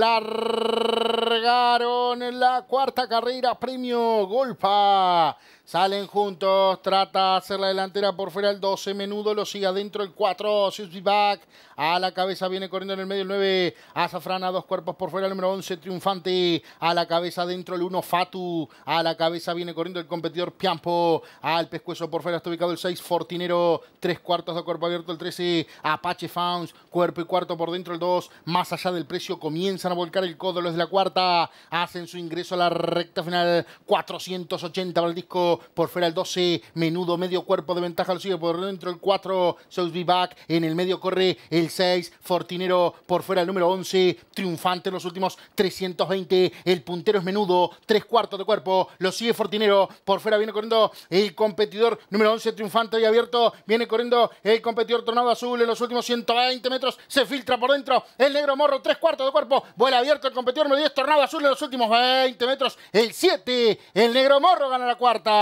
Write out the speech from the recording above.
Largaron la cuarta carrera, premio Golpa. Salen juntos, trata de hacer la delantera por fuera el 12, menudo lo sigue adentro el 4, Susi Back, a la cabeza viene corriendo en el medio el 9, Azafrana, dos cuerpos por fuera el número 11, Triunfante, a la cabeza dentro el 1, Fatu, a la cabeza viene corriendo el competidor Piampo, al pescuezo por fuera está ubicado el 6, Fortinero, tres cuartos de cuerpo abierto el 13, Apache Founds, cuerpo y cuarto por dentro el 2, más allá del precio comienzan a volcar el codo los de la cuarta, hacen su ingreso a la recta final, 480 para el disco, por fuera el 12, menudo medio cuerpo de ventaja lo sigue por dentro el 4, Southby Back, en el medio corre el 6, Fortinero por fuera el número 11, triunfante en los últimos 320, el puntero es menudo, Tres cuartos de cuerpo, lo sigue Fortinero, por fuera viene corriendo el competidor número 11, triunfante y abierto, viene corriendo el competidor Tornado Azul en los últimos 120 metros, se filtra por dentro el negro Morro, tres cuartos de cuerpo, vuela abierto el competidor número 10, Tornado Azul en los últimos 20 metros, el 7, el negro Morro gana la cuarta